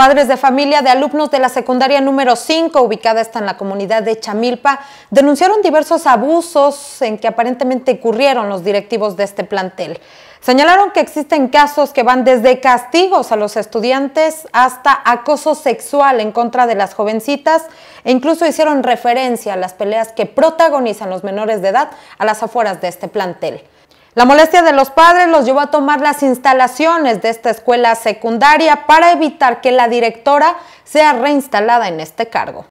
Padres de familia de alumnos de la secundaria número 5, ubicada esta en la comunidad de Chamilpa, denunciaron diversos abusos en que aparentemente ocurrieron los directivos de este plantel. Señalaron que existen casos que van desde castigos a los estudiantes hasta acoso sexual en contra de las jovencitas e incluso hicieron referencia a las peleas que protagonizan los menores de edad a las afueras de este plantel. La molestia de los padres los llevó a tomar las instalaciones de esta escuela secundaria para evitar que la directora sea reinstalada en este cargo.